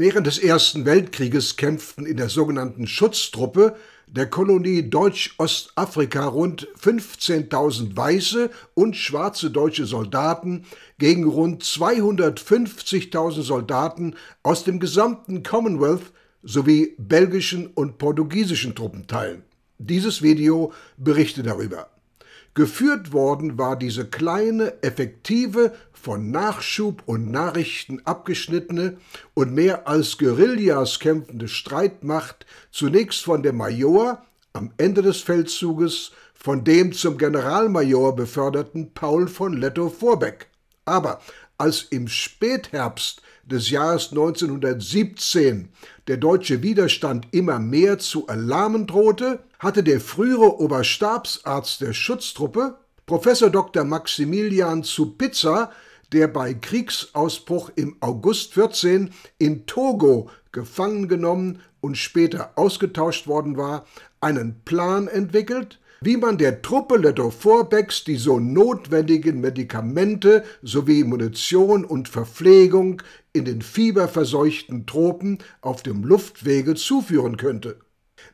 Während des Ersten Weltkrieges kämpften in der sogenannten Schutztruppe der Kolonie Deutsch-Ostafrika rund 15.000 weiße und schwarze deutsche Soldaten gegen rund 250.000 Soldaten aus dem gesamten Commonwealth sowie belgischen und portugiesischen Truppenteilen. Dieses Video berichtet darüber. Geführt worden war diese kleine, effektive von Nachschub und Nachrichten abgeschnittene und mehr als Guerillas kämpfende Streitmacht zunächst von dem Major am Ende des Feldzuges von dem zum Generalmajor beförderten Paul von Lettow-Vorbeck. Aber als im Spätherbst des Jahres 1917 der deutsche Widerstand immer mehr zu erlahmen drohte, hatte der frühere Oberstabsarzt der Schutztruppe, Professor Dr. Maximilian zu Pizza, der bei Kriegsausbruch im August 14 in Togo gefangen genommen und später ausgetauscht worden war, einen Plan entwickelt, wie man der Truppe Leto Lettovorbecks die so notwendigen Medikamente sowie Munition und Verpflegung in den fieberverseuchten Tropen auf dem Luftwege zuführen könnte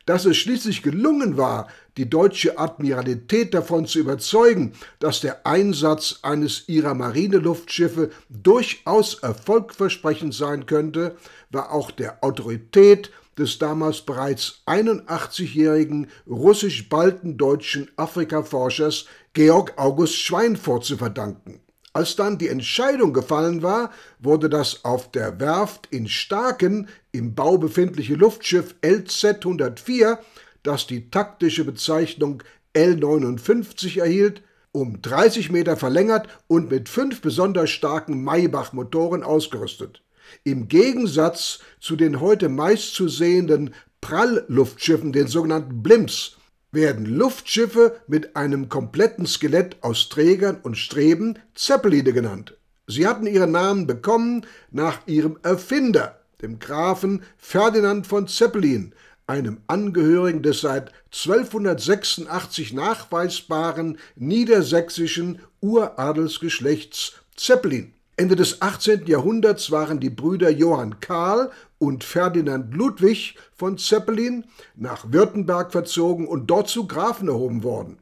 dass es schließlich gelungen war, die deutsche Admiralität davon zu überzeugen, dass der Einsatz eines ihrer Marineluftschiffe durchaus erfolgversprechend sein könnte, war auch der Autorität des damals bereits 81-jährigen russisch-baltendeutschen Afrikaforschers Georg August Schweinfurt zu verdanken. Als dann die Entscheidung gefallen war, wurde das auf der Werft in Starken im Bau befindliche Luftschiff LZ-104, das die taktische Bezeichnung L-59 erhielt, um 30 Meter verlängert und mit fünf besonders starken Maybach-Motoren ausgerüstet. Im Gegensatz zu den heute meist zu sehenden Prallluftschiffen, den sogenannten Blimps, werden Luftschiffe mit einem kompletten Skelett aus Trägern und Streben Zeppeline genannt. Sie hatten ihren Namen bekommen nach ihrem Erfinder, dem Grafen Ferdinand von Zeppelin, einem Angehörigen des seit 1286 nachweisbaren niedersächsischen Uradelsgeschlechts Zeppelin. Ende des 18. Jahrhunderts waren die Brüder Johann Karl und Ferdinand Ludwig von Zeppelin nach Württemberg verzogen und dort zu Grafen erhoben worden.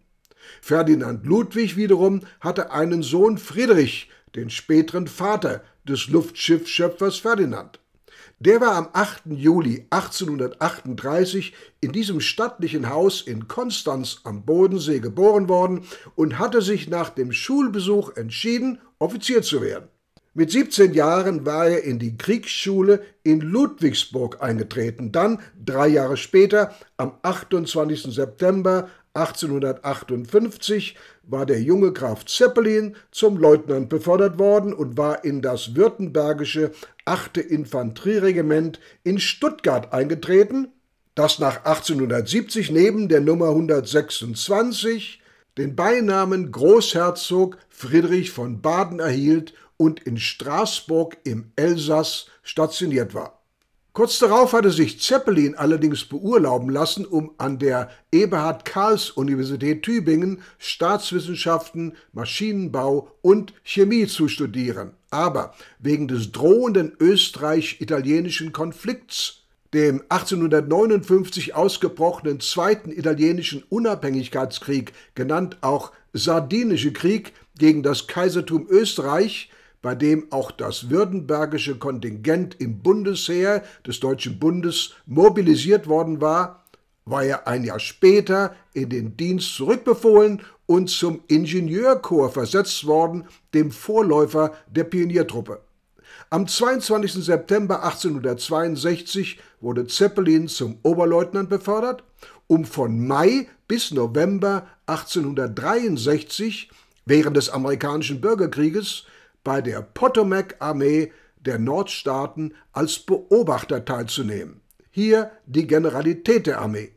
Ferdinand Ludwig wiederum hatte einen Sohn Friedrich, den späteren Vater des Luftschiffschöpfers Ferdinand. Der war am 8. Juli 1838 in diesem stattlichen Haus in Konstanz am Bodensee geboren worden und hatte sich nach dem Schulbesuch entschieden, Offizier zu werden. Mit 17 Jahren war er in die Kriegsschule in Ludwigsburg eingetreten. Dann, drei Jahre später, am 28. September 1858, war der junge Graf Zeppelin zum Leutnant befördert worden und war in das württembergische 8. Infanterieregiment in Stuttgart eingetreten, das nach 1870 neben der Nummer 126 den Beinamen Großherzog Friedrich von Baden erhielt und in Straßburg im Elsass stationiert war. Kurz darauf hatte sich Zeppelin allerdings beurlauben lassen, um an der Eberhard-Karls-Universität Tübingen Staatswissenschaften, Maschinenbau und Chemie zu studieren. Aber wegen des drohenden österreich-italienischen Konflikts, dem 1859 ausgebrochenen Zweiten Italienischen Unabhängigkeitskrieg, genannt auch Sardinische Krieg gegen das Kaisertum Österreich, bei dem auch das württembergische Kontingent im Bundesheer des Deutschen Bundes mobilisiert worden war, war er ein Jahr später in den Dienst zurückbefohlen und zum Ingenieurkorps versetzt worden, dem Vorläufer der Pioniertruppe. Am 22. September 1862 wurde Zeppelin zum Oberleutnant befördert, um von Mai bis November 1863 während des amerikanischen Bürgerkrieges bei der Potomac-Armee der Nordstaaten als Beobachter teilzunehmen. Hier die Generalität der Armee.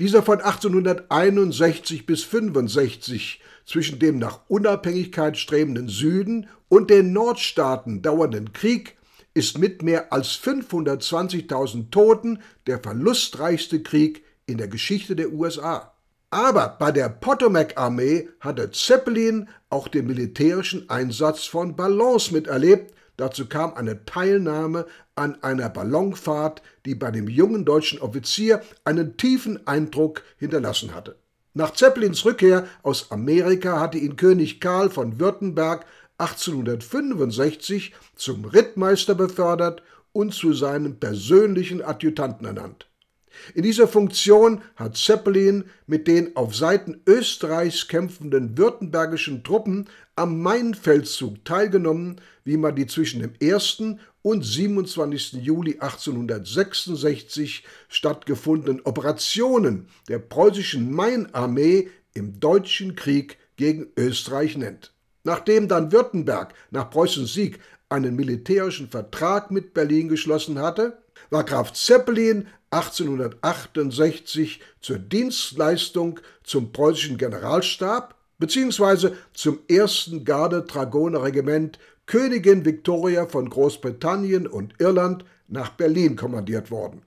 Dieser von 1861 bis 65 zwischen dem nach Unabhängigkeit strebenden Süden und den Nordstaaten dauernden Krieg ist mit mehr als 520.000 Toten der verlustreichste Krieg in der Geschichte der USA. Aber bei der Potomac-Armee hatte Zeppelin auch den militärischen Einsatz von Ballons miterlebt. Dazu kam eine Teilnahme an einer Ballonfahrt, die bei dem jungen deutschen Offizier einen tiefen Eindruck hinterlassen hatte. Nach Zeppelins Rückkehr aus Amerika hatte ihn König Karl von Württemberg 1865 zum Rittmeister befördert und zu seinem persönlichen Adjutanten ernannt. In dieser Funktion hat Zeppelin mit den auf Seiten Österreichs kämpfenden württembergischen Truppen am Mainfeldzug teilgenommen, wie man die zwischen dem 1. und 27. Juli 1866 stattgefundenen Operationen der preußischen Mainarmee im Deutschen Krieg gegen Österreich nennt. Nachdem dann Württemberg nach Preußens Sieg einen militärischen Vertrag mit Berlin geschlossen hatte, war Graf Zeppelin 1868 zur Dienstleistung zum preußischen Generalstab bzw. zum 1. Garde-Dragoner-Regiment Königin Victoria von Großbritannien und Irland nach Berlin kommandiert worden.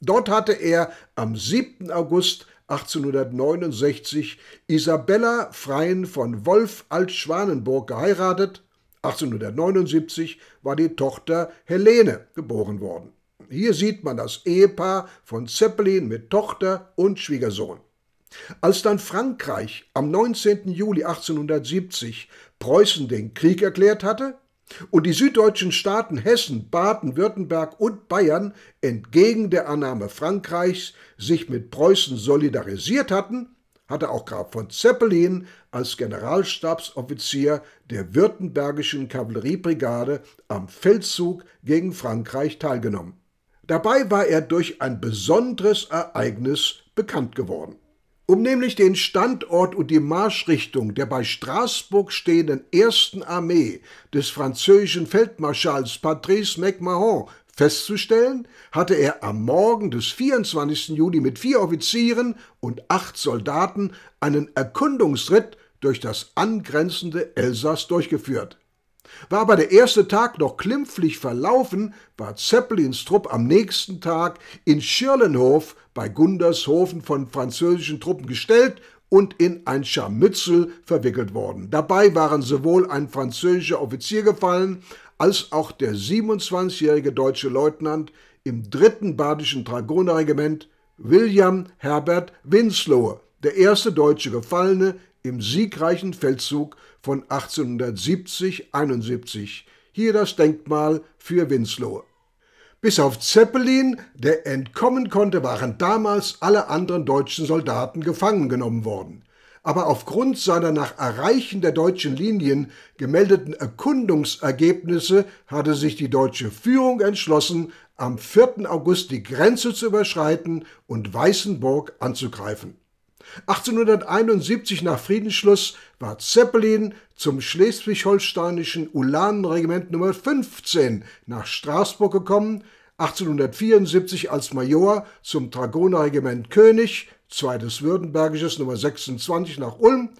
Dort hatte er am 7. August 1869 Isabella Freien von Wolf Schwanenburg geheiratet. 1879 war die Tochter Helene geboren worden. Hier sieht man das Ehepaar von Zeppelin mit Tochter und Schwiegersohn. Als dann Frankreich am 19. Juli 1870 Preußen den Krieg erklärt hatte und die süddeutschen Staaten Hessen, Baden, Württemberg und Bayern entgegen der Annahme Frankreichs sich mit Preußen solidarisiert hatten, hatte auch Graf von Zeppelin als Generalstabsoffizier der württembergischen Kavalleriebrigade am Feldzug gegen Frankreich teilgenommen. Dabei war er durch ein besonderes Ereignis bekannt geworden. Um nämlich den Standort und die Marschrichtung der bei Straßburg stehenden ersten Armee des französischen Feldmarschalls Patrice McMahon festzustellen, hatte er am Morgen des 24. Juni mit vier Offizieren und acht Soldaten einen Erkundungsritt durch das angrenzende Elsass durchgeführt. War aber der erste Tag noch klimpflich verlaufen, war Zeppelins Trupp am nächsten Tag in Schirlenhof bei Gundershofen von französischen Truppen gestellt und in ein Scharmützel verwickelt worden. Dabei waren sowohl ein französischer Offizier gefallen, als auch der 27-jährige deutsche Leutnant im 3. Badischen Dragonerregiment William Herbert Winslow, der erste deutsche Gefallene im siegreichen Feldzug von 1870-71. Hier das Denkmal für Winslow. Bis auf Zeppelin, der entkommen konnte, waren damals alle anderen deutschen Soldaten gefangen genommen worden. Aber aufgrund seiner nach Erreichen der deutschen Linien gemeldeten Erkundungsergebnisse hatte sich die deutsche Führung entschlossen, am 4. August die Grenze zu überschreiten und Weißenburg anzugreifen. 1871 nach Friedensschluss war Zeppelin zum schleswig-holsteinischen Ulanenregiment Nummer 15 nach Straßburg gekommen, 1874 als Major zum Dragonerregiment König, 2. Württembergisches Nummer 26 nach Ulm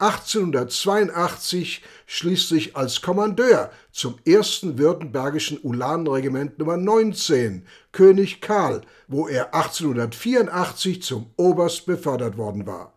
1882 schließlich als Kommandeur zum ersten Württembergischen Ulanenregiment Nummer 19 König Karl, wo er 1884 zum Oberst befördert worden war.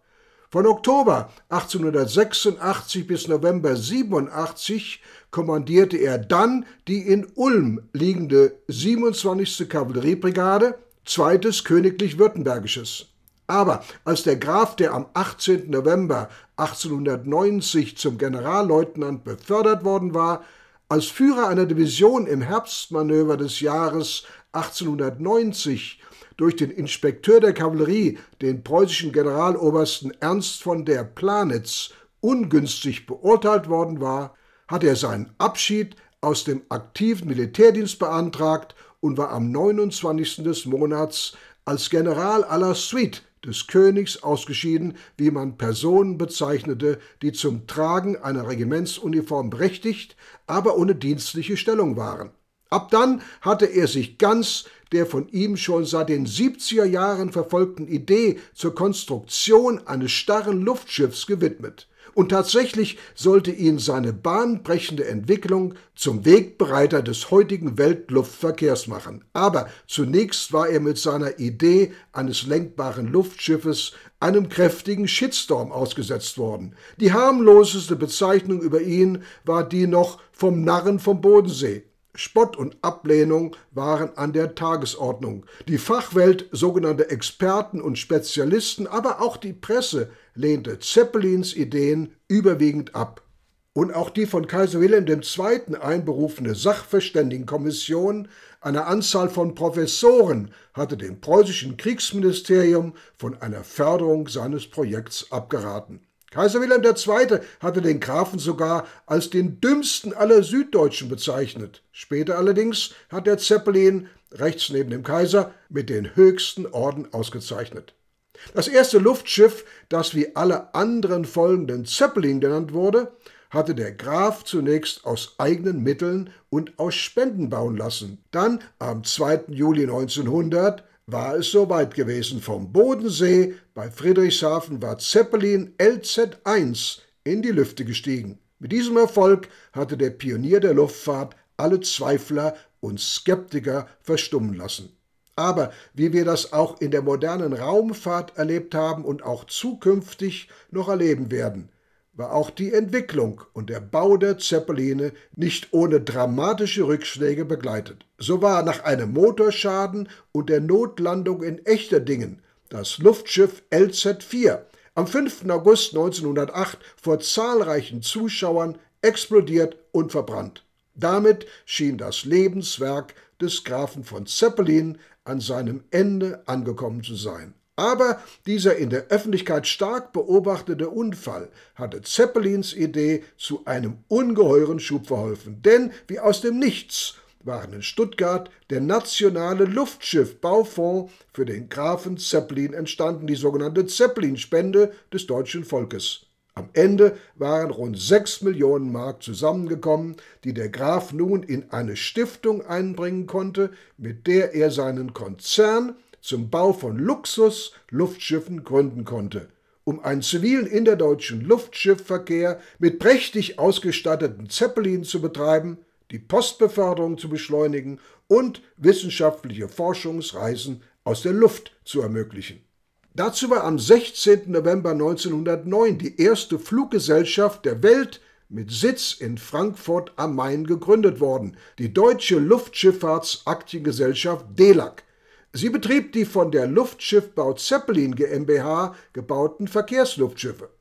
Von Oktober 1886 bis November 87 kommandierte er dann die in Ulm liegende 27. Kavalleriebrigade, zweites Königlich Württembergisches aber als der Graf, der am 18. November 1890 zum Generalleutnant befördert worden war, als Führer einer Division im Herbstmanöver des Jahres 1890 durch den Inspekteur der Kavallerie, den preußischen Generalobersten Ernst von der Planitz, ungünstig beurteilt worden war, hat er seinen Abschied aus dem aktiven Militärdienst beantragt und war am 29. des Monats als General à la Suite des Königs ausgeschieden, wie man Personen bezeichnete, die zum Tragen einer Regimentsuniform berechtigt, aber ohne dienstliche Stellung waren. Ab dann hatte er sich ganz der von ihm schon seit den 70er Jahren verfolgten Idee zur Konstruktion eines starren Luftschiffs gewidmet. Und tatsächlich sollte ihn seine bahnbrechende Entwicklung zum Wegbereiter des heutigen Weltluftverkehrs machen. Aber zunächst war er mit seiner Idee eines lenkbaren Luftschiffes einem kräftigen Shitstorm ausgesetzt worden. Die harmloseste Bezeichnung über ihn war die noch vom Narren vom Bodensee. Spott und Ablehnung waren an der Tagesordnung. Die Fachwelt, sogenannte Experten und Spezialisten, aber auch die Presse lehnte Zeppelins Ideen überwiegend ab. Und auch die von Kaiser Wilhelm II. einberufene Sachverständigenkommission einer Anzahl von Professoren hatte dem preußischen Kriegsministerium von einer Förderung seines Projekts abgeraten. Kaiser Wilhelm II. hatte den Grafen sogar als den dümmsten aller Süddeutschen bezeichnet. Später allerdings hat der Zeppelin, rechts neben dem Kaiser, mit den höchsten Orden ausgezeichnet. Das erste Luftschiff, das wie alle anderen folgenden Zeppelin genannt wurde, hatte der Graf zunächst aus eigenen Mitteln und aus Spenden bauen lassen. Dann, am 2. Juli 1900, war es soweit gewesen. Vom Bodensee bei Friedrichshafen war Zeppelin LZ-1 in die Lüfte gestiegen. Mit diesem Erfolg hatte der Pionier der Luftfahrt alle Zweifler und Skeptiker verstummen lassen. Aber wie wir das auch in der modernen Raumfahrt erlebt haben und auch zukünftig noch erleben werden, war auch die Entwicklung und der Bau der Zeppeline nicht ohne dramatische Rückschläge begleitet. So war nach einem Motorschaden und der Notlandung in echter Dingen das Luftschiff LZ-4 am 5. August 1908 vor zahlreichen Zuschauern explodiert und verbrannt. Damit schien das Lebenswerk des Grafen von Zeppelin an seinem Ende angekommen zu sein. Aber dieser in der Öffentlichkeit stark beobachtete Unfall hatte Zeppelins Idee zu einem ungeheuren Schub verholfen. Denn wie aus dem Nichts waren in Stuttgart der nationale Luftschiffbaufonds für den Grafen Zeppelin entstanden, die sogenannte Zeppelin-Spende des deutschen Volkes. Am Ende waren rund 6 Millionen Mark zusammengekommen, die der Graf nun in eine Stiftung einbringen konnte, mit der er seinen Konzern zum Bau von Luxus-Luftschiffen gründen konnte. Um einen zivilen innerdeutschen Luftschiffverkehr mit prächtig ausgestatteten Zeppelin zu betreiben, die Postbeförderung zu beschleunigen und wissenschaftliche Forschungsreisen aus der Luft zu ermöglichen. Dazu war am 16. November 1909 die erste Fluggesellschaft der Welt mit Sitz in Frankfurt am Main gegründet worden, die Deutsche Luftschifffahrtsaktiengesellschaft DELAG. Sie betrieb die von der Luftschiffbau Zeppelin GmbH gebauten Verkehrsluftschiffe.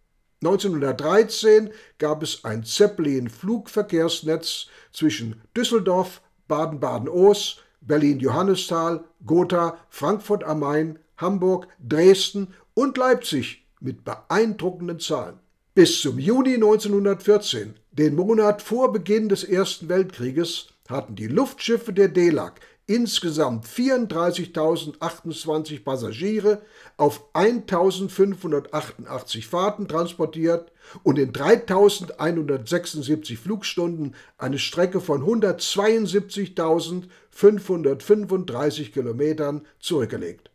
1913 gab es ein Zeppelin-Flugverkehrsnetz zwischen Düsseldorf, Baden-Baden-Oos, Berlin-Johannisthal, Gotha, Frankfurt am Main, Hamburg, Dresden und Leipzig mit beeindruckenden Zahlen. Bis zum Juni 1914, den Monat vor Beginn des Ersten Weltkrieges, hatten die Luftschiffe der DELAG insgesamt 34.028 Passagiere auf 1.588 Fahrten transportiert und in 3.176 Flugstunden eine Strecke von 172.535 Kilometern zurückgelegt.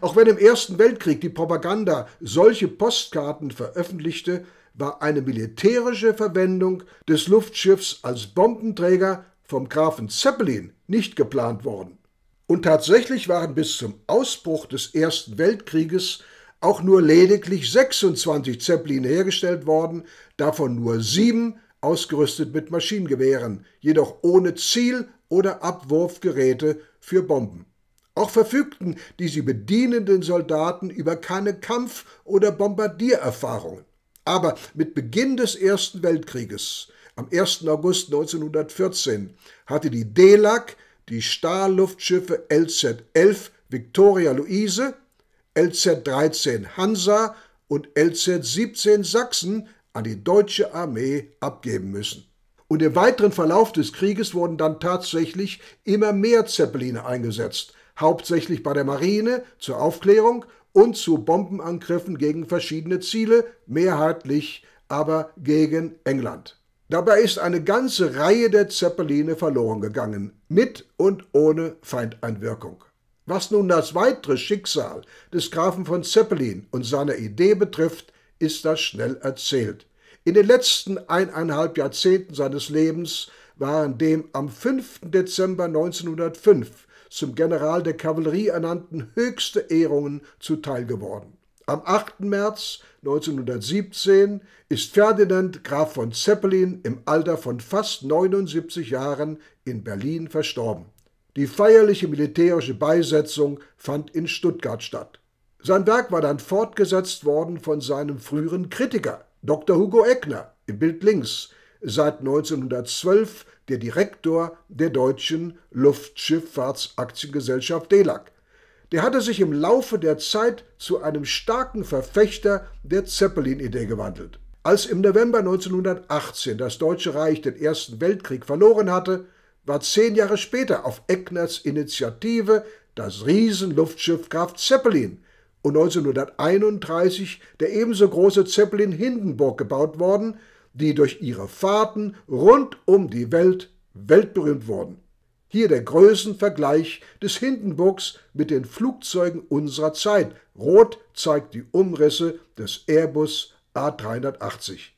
Auch wenn im Ersten Weltkrieg die Propaganda solche Postkarten veröffentlichte, war eine militärische Verwendung des Luftschiffs als Bombenträger vom Grafen Zeppelin nicht geplant worden. Und tatsächlich waren bis zum Ausbruch des Ersten Weltkrieges auch nur lediglich 26 Zeppelin hergestellt worden, davon nur sieben ausgerüstet mit Maschinengewehren, jedoch ohne Ziel- oder Abwurfgeräte für Bomben. Auch verfügten die sie bedienenden Soldaten über keine Kampf- oder Bombardiererfahrungen. Aber mit Beginn des Ersten Weltkrieges, am 1. August 1914, hatte die DELAG die Stahlluftschiffe LZ-11 Victoria Luise, LZ-13 Hansa und LZ-17 Sachsen an die deutsche Armee abgeben müssen. Und im weiteren Verlauf des Krieges wurden dann tatsächlich immer mehr Zeppeline eingesetzt – hauptsächlich bei der Marine, zur Aufklärung und zu Bombenangriffen gegen verschiedene Ziele, mehrheitlich aber gegen England. Dabei ist eine ganze Reihe der Zeppeline verloren gegangen, mit und ohne Feindeinwirkung. Was nun das weitere Schicksal des Grafen von Zeppelin und seiner Idee betrifft, ist das schnell erzählt. In den letzten eineinhalb Jahrzehnten seines Lebens waren dem am 5. Dezember 1905 zum General der Kavallerie ernannten höchste Ehrungen zuteil geworden. Am 8. März 1917 ist Ferdinand Graf von Zeppelin im Alter von fast 79 Jahren in Berlin verstorben. Die feierliche militärische Beisetzung fand in Stuttgart statt. Sein Werk war dann fortgesetzt worden von seinem früheren Kritiker, Dr. Hugo Eckner, im Bild links, seit 1912 der Direktor der deutschen Luftschifffahrtsaktiengesellschaft DELAG. Der hatte sich im Laufe der Zeit zu einem starken Verfechter der Zeppelin-Idee gewandelt. Als im November 1918 das Deutsche Reich den Ersten Weltkrieg verloren hatte, war zehn Jahre später auf Eckners Initiative das Riesenluftschiff Graf Zeppelin und 1931 der ebenso große Zeppelin Hindenburg gebaut worden, die durch ihre Fahrten rund um die Welt weltberühmt wurden. Hier der Größenvergleich des Hindenburgs mit den Flugzeugen unserer Zeit. Rot zeigt die Umrisse des Airbus A380.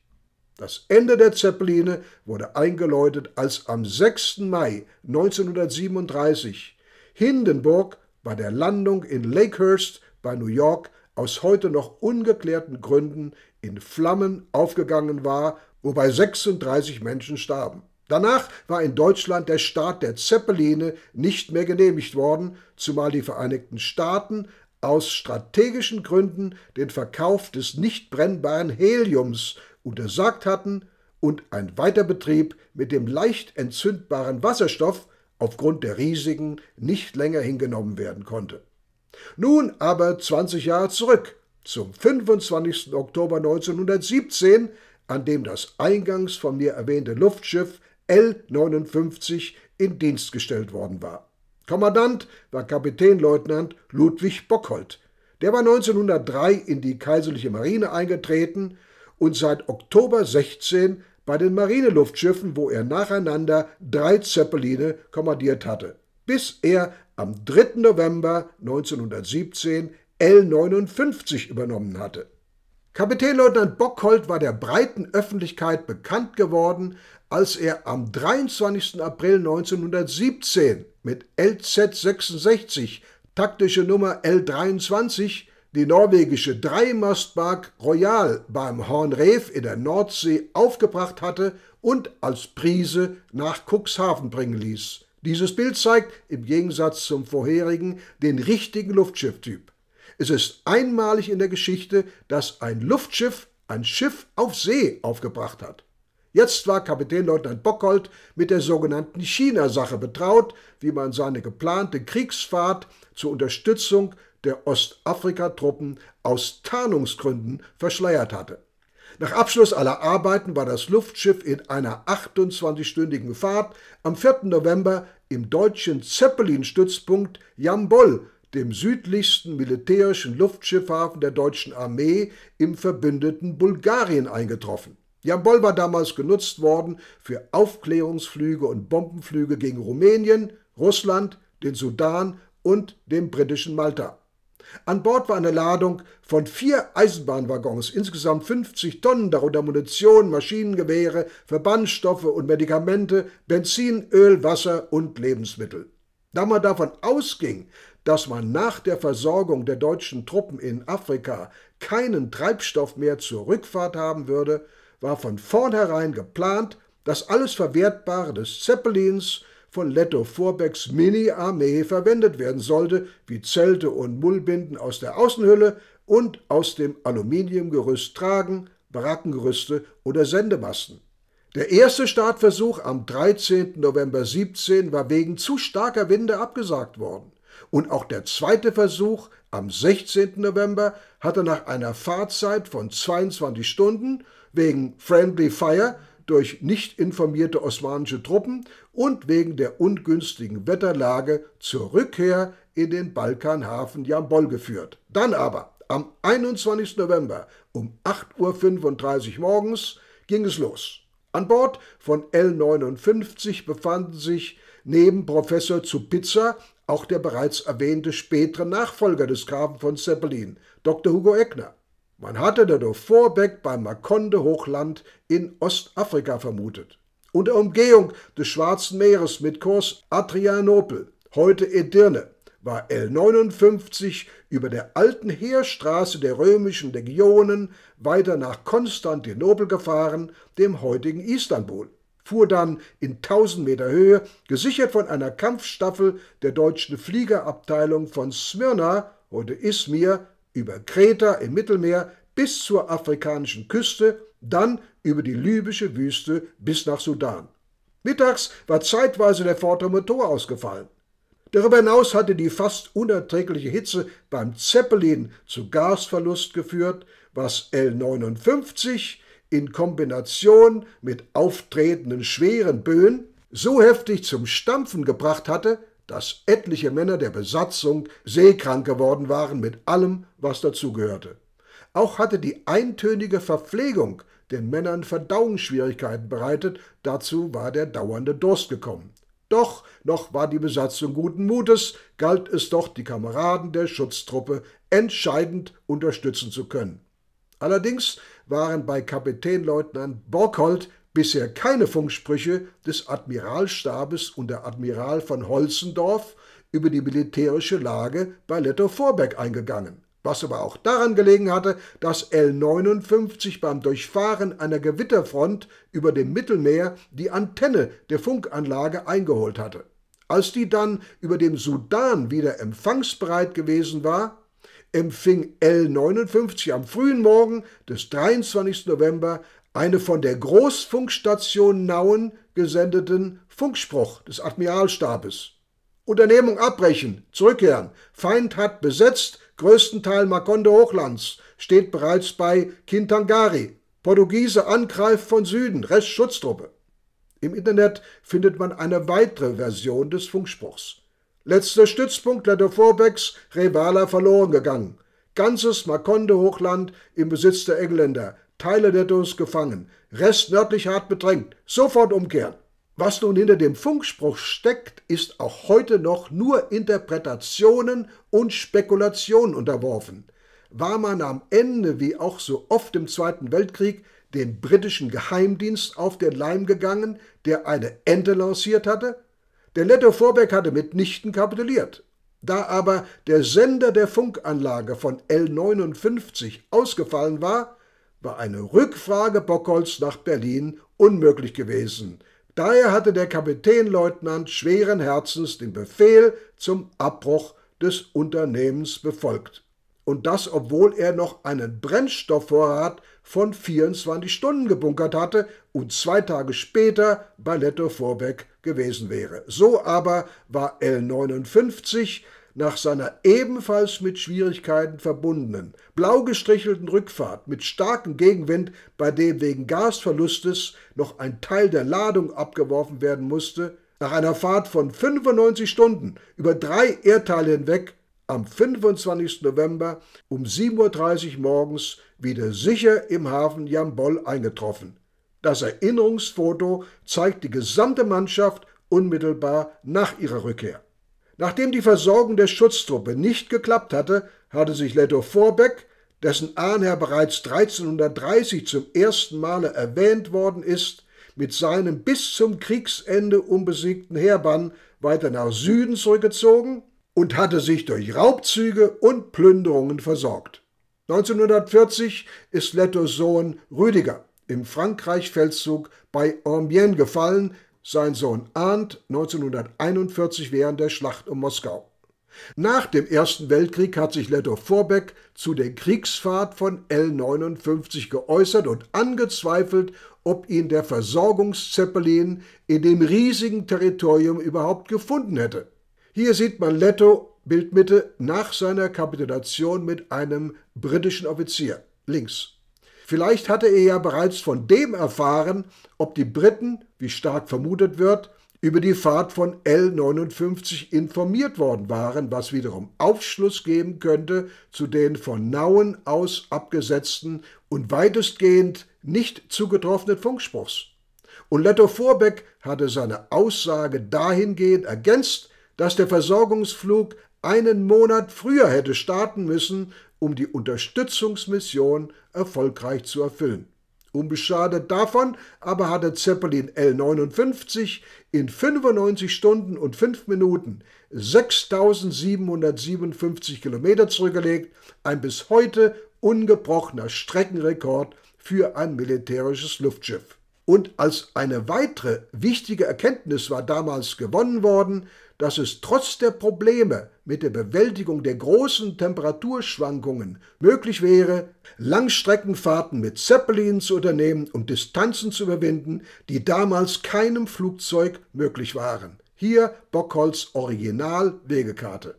Das Ende der Zeppeline wurde eingeläutet, als am 6. Mai 1937 Hindenburg bei der Landung in Lakehurst bei New York aus heute noch ungeklärten Gründen in Flammen aufgegangen war, wobei 36 Menschen starben. Danach war in Deutschland der Start der Zeppeline nicht mehr genehmigt worden, zumal die Vereinigten Staaten aus strategischen Gründen den Verkauf des nicht brennbaren Heliums untersagt hatten und ein Weiterbetrieb mit dem leicht entzündbaren Wasserstoff aufgrund der Risiken nicht länger hingenommen werden konnte. Nun aber 20 Jahre zurück, zum 25. Oktober 1917, an dem das eingangs von mir erwähnte Luftschiff L-59 in Dienst gestellt worden war. Kommandant war Kapitänleutnant Ludwig Bockholt. Der war 1903 in die Kaiserliche Marine eingetreten und seit Oktober 16 bei den Marineluftschiffen, wo er nacheinander drei Zeppeline kommandiert hatte, bis er am 3. November 1917 L59 übernommen hatte. Kapitänleutnant Bockhold war der breiten Öffentlichkeit bekannt geworden, als er am 23. April 1917 mit LZ66, taktische Nummer L23, die norwegische Dreimastbark Royal beim Hornreef in der Nordsee aufgebracht hatte und als Prise nach Cuxhaven bringen ließ. Dieses Bild zeigt im Gegensatz zum vorherigen den richtigen Luftschifftyp. Es ist einmalig in der Geschichte, dass ein Luftschiff ein Schiff auf See aufgebracht hat. Jetzt war Kapitänleutnant Bockhold mit der sogenannten China-Sache betraut, wie man seine geplante Kriegsfahrt zur Unterstützung der Ostafrika-Truppen aus Tarnungsgründen verschleiert hatte. Nach Abschluss aller Arbeiten war das Luftschiff in einer 28-stündigen Fahrt am 4. November im deutschen Zeppelin-Stützpunkt Jambol, dem südlichsten militärischen Luftschiffhafen der deutschen Armee im verbündeten Bulgarien eingetroffen. Jambol war damals genutzt worden für Aufklärungsflüge und Bombenflüge gegen Rumänien, Russland, den Sudan und dem britischen Malta. An Bord war eine Ladung von vier Eisenbahnwaggons, insgesamt 50 Tonnen, darunter Munition, Maschinengewehre, Verbandstoffe und Medikamente, Benzin, Öl, Wasser und Lebensmittel. Da man davon ausging, dass man nach der Versorgung der deutschen Truppen in Afrika keinen Treibstoff mehr zur Rückfahrt haben würde, war von vornherein geplant, dass alles Verwertbare des Zeppelins von Leto Vorbecks Mini-Armee verwendet werden sollte, wie Zelte und Mullbinden aus der Außenhülle und aus dem Aluminiumgerüst tragen, Barackengerüste oder Sendemasten. Der erste Startversuch am 13. November 17 war wegen zu starker Winde abgesagt worden. Und auch der zweite Versuch am 16. November hatte nach einer Fahrzeit von 22 Stunden wegen Friendly Fire durch nicht informierte osmanische Truppen und wegen der ungünstigen Wetterlage zur Rückkehr in den Balkanhafen Jambol geführt. Dann aber, am 21. November um 8.35 Uhr morgens, ging es los. An Bord von L59 befanden sich neben Professor Zupitzer auch der bereits erwähnte spätere Nachfolger des Grafen von Zeppelin, Dr. Hugo Eckner. Man hatte den Vorbeck beim Makonde-Hochland in Ostafrika vermutet. Unter Umgehung des Schwarzen Meeres mit Kurs Adrianopel, heute Edirne, war L59 über der alten Heerstraße der römischen Legionen weiter nach Konstantinopel gefahren, dem heutigen Istanbul, fuhr dann in 1000 Meter Höhe, gesichert von einer Kampfstaffel der deutschen Fliegerabteilung von Smyrna, heute Izmir, über Kreta im Mittelmeer bis zur afrikanischen Küste, dann über die libysche Wüste bis nach Sudan. Mittags war zeitweise der vordere Motor ausgefallen. Darüber hinaus hatte die fast unerträgliche Hitze beim Zeppelin zu Gasverlust geführt, was L59 in Kombination mit auftretenden schweren Böen so heftig zum Stampfen gebracht hatte, dass etliche Männer der Besatzung seekrank geworden waren mit allem, was dazugehörte. Auch hatte die eintönige Verpflegung den Männern Verdauungsschwierigkeiten bereitet, dazu war der dauernde Durst gekommen. Doch noch war die Besatzung guten Mutes, galt es doch, die Kameraden der Schutztruppe entscheidend unterstützen zu können. Allerdings waren bei Kapitänleutnant Borkholt bisher keine Funksprüche des Admiralstabes unter Admiral von Holzendorf über die militärische Lage bei Letto vorbeck eingegangen, was aber auch daran gelegen hatte, dass L-59 beim Durchfahren einer Gewitterfront über dem Mittelmeer die Antenne der Funkanlage eingeholt hatte. Als die dann über dem Sudan wieder empfangsbereit gewesen war, empfing L-59 am frühen Morgen des 23. November eine von der Großfunkstation Nauen gesendeten Funkspruch des Admiralstabes. Unternehmung abbrechen, zurückkehren. Feind hat besetzt, größten Teil Makonde Hochlands, steht bereits bei Kintangari. Portugiese angreift von Süden, Rest Schutztruppe. Im Internet findet man eine weitere Version des Funkspruchs. Letzter Stützpunkt Letter Vorbecks, Revala verloren gegangen. Ganzes Makonde Hochland im Besitz der Engländer. Teile der Dosis gefangen, Rest nördlich hart bedrängt, sofort umkehren. Was nun hinter dem Funkspruch steckt, ist auch heute noch nur Interpretationen und Spekulationen unterworfen. War man am Ende, wie auch so oft im Zweiten Weltkrieg, dem britischen Geheimdienst auf den Leim gegangen, der eine Ente lanciert hatte? Der Netto Vorbeck hatte mitnichten kapituliert. Da aber der Sender der Funkanlage von L59 ausgefallen war, war eine Rückfrage Bockholz nach Berlin unmöglich gewesen. Daher hatte der Kapitänleutnant schweren Herzens den Befehl zum Abbruch des Unternehmens befolgt. Und das, obwohl er noch einen Brennstoffvorrat von 24 Stunden gebunkert hatte und zwei Tage später bei Letto Vorbeck gewesen wäre. So aber war L59 nach seiner ebenfalls mit Schwierigkeiten verbundenen, blau gestrichelten Rückfahrt mit starkem Gegenwind, bei dem wegen Gasverlustes noch ein Teil der Ladung abgeworfen werden musste, nach einer Fahrt von 95 Stunden über drei Erdteile hinweg am 25. November um 7.30 Uhr morgens wieder sicher im Hafen Jambol eingetroffen. Das Erinnerungsfoto zeigt die gesamte Mannschaft unmittelbar nach ihrer Rückkehr. Nachdem die Versorgung der Schutztruppe nicht geklappt hatte, hatte sich Leto Vorbeck, dessen Ahnherr bereits 1330 zum ersten Male erwähnt worden ist, mit seinem bis zum Kriegsende unbesiegten Heerbann weiter nach Süden zurückgezogen und hatte sich durch Raubzüge und Plünderungen versorgt. 1940 ist Lettos Sohn Rüdiger im Frankreichfeldzug bei Amiens gefallen, sein Sohn Arndt 1941 während der Schlacht um Moskau. Nach dem Ersten Weltkrieg hat sich Leto vorbeck zu der Kriegsfahrt von L-59 geäußert und angezweifelt, ob ihn der Versorgungszeppelin in dem riesigen Territorium überhaupt gefunden hätte. Hier sieht man Leto Bildmitte, nach seiner Kapitulation mit einem britischen Offizier, links. Vielleicht hatte er ja bereits von dem erfahren, ob die Briten, wie stark vermutet wird, über die Fahrt von L59 informiert worden waren, was wiederum Aufschluss geben könnte zu den von Nauen aus abgesetzten und weitestgehend nicht zugetroffenen Funkspruchs. Und Leto Vorbeck hatte seine Aussage dahingehend ergänzt, dass der Versorgungsflug einen Monat früher hätte starten müssen, um die Unterstützungsmission erfolgreich zu erfüllen. Unbeschadet davon aber hatte Zeppelin L59 in 95 Stunden und 5 Minuten 6757 Kilometer zurückgelegt, ein bis heute ungebrochener Streckenrekord für ein militärisches Luftschiff. Und als eine weitere wichtige Erkenntnis war damals gewonnen worden, dass es trotz der Probleme mit der Bewältigung der großen Temperaturschwankungen möglich wäre, Langstreckenfahrten mit Zeppelin zu unternehmen, und Distanzen zu überwinden, die damals keinem Flugzeug möglich waren. Hier Bockholz Original Wegekarte.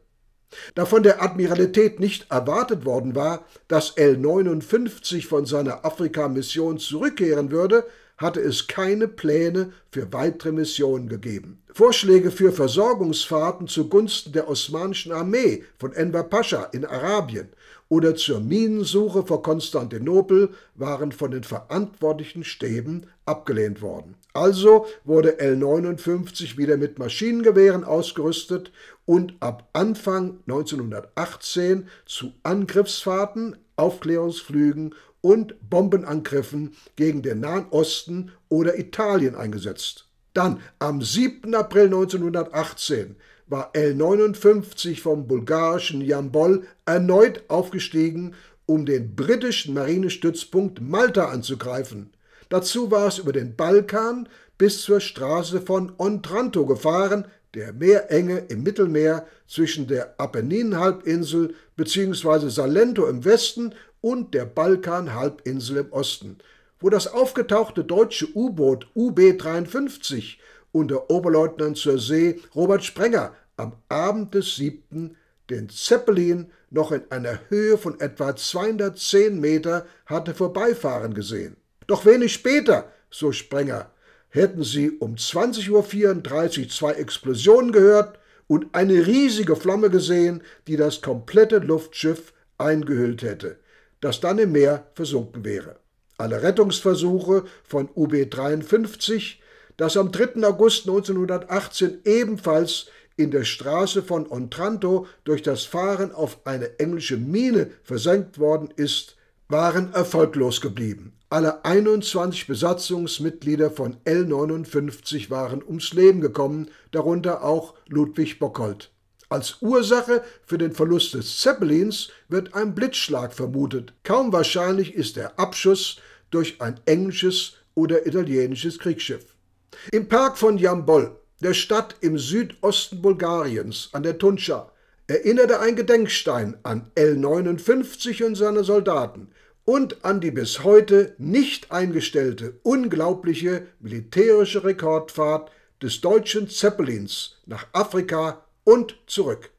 Da von der Admiralität nicht erwartet worden war, dass L-59 von seiner Afrika-Mission zurückkehren würde, hatte es keine Pläne für weitere Missionen gegeben. Vorschläge für Versorgungsfahrten zugunsten der osmanischen Armee von Enver Pascha in Arabien oder zur Minensuche vor Konstantinopel waren von den verantwortlichen Stäben abgelehnt worden. Also wurde L-59 wieder mit Maschinengewehren ausgerüstet und ab Anfang 1918 zu Angriffsfahrten, Aufklärungsflügen und Bombenangriffen gegen den Nahen Osten oder Italien eingesetzt. Dann am 7. April 1918 war L-59 vom bulgarischen Jambol erneut aufgestiegen, um den britischen Marinestützpunkt Malta anzugreifen. Dazu war es über den Balkan bis zur Straße von Otranto gefahren, der Meerenge im Mittelmeer zwischen der Apenninhalbinsel bzw. Salento im Westen und der Balkanhalbinsel im Osten, wo das aufgetauchte deutsche U-Boot UB-53 unter Oberleutnant zur See Robert Sprenger am Abend des 7. den Zeppelin noch in einer Höhe von etwa 210 Meter hatte vorbeifahren gesehen. Doch wenig später, so Sprenger, hätten sie um 20.34 Uhr zwei Explosionen gehört und eine riesige Flamme gesehen, die das komplette Luftschiff eingehüllt hätte, das dann im Meer versunken wäre. Alle Rettungsversuche von UB-53, das am 3. August 1918 ebenfalls in der Straße von Otranto durch das Fahren auf eine englische Mine versenkt worden ist, waren erfolglos geblieben. Alle 21 Besatzungsmitglieder von L-59 waren ums Leben gekommen, darunter auch Ludwig Bockholt. Als Ursache für den Verlust des Zeppelins wird ein Blitzschlag vermutet. Kaum wahrscheinlich ist der Abschuss durch ein englisches oder italienisches Kriegsschiff. Im Park von Jambol, der Stadt im Südosten Bulgariens an der Tunscha, erinnerte ein Gedenkstein an L-59 und seine Soldaten und an die bis heute nicht eingestellte unglaubliche militärische Rekordfahrt des deutschen Zeppelins nach Afrika und zurück.